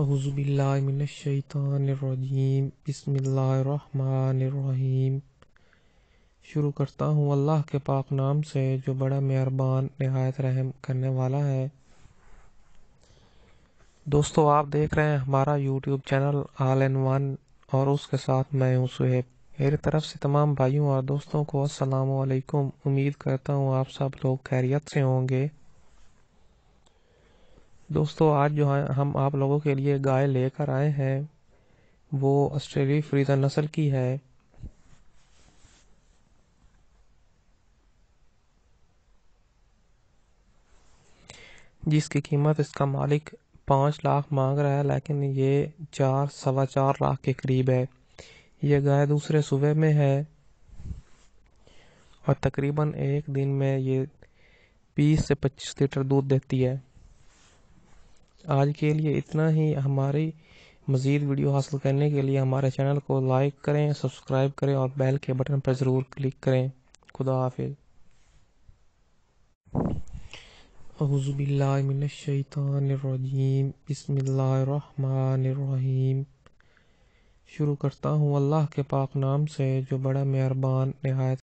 अज़बिल्लिमिनशैतरजीम बसमीम शुरू करता हूँ अल्लाह के पाक नाम से जो बड़ा मेहरबान नहायत रहम करने वाला है दोस्तों आप देख रहे हैं हमारा YouTube channel all in one और उसके साथ मैं हूँ सुहेब मेरी तरफ से तमाम भाइयों और दोस्तों को अस्सलाम उम्मीद करता हूँ आप सब लोग खैरियत से होंगे दोस्तों आज जो है हम आप लोगों के लिए गाय लेकर आए हैं वो ऑस्ट्रेलिया फ्रीजर नस्ल की है जिसकी कीमत इसका मालिक पाँच लाख मांग रहा है लेकिन ये चार सवा चार लाख के करीब है ये गाय दूसरे सुबह में है और तकरीबन एक दिन में ये बीस से पच्चीस लीटर दूध देती है आज के लिए इतना ही हमारी मज़ीद वीडियो हासिल करने के लिए हमारे चैनल को लाइक करें सब्सक्राइब करें और बेल के बटन पर ज़रूर क्लिक करें खुदा हाफिज़ अज़बिल्लिमिनशैतानरजीम बसमीम शुरू करता हूँ अल्लाह के पाक नाम से जो बड़ा मेहरबान नहायत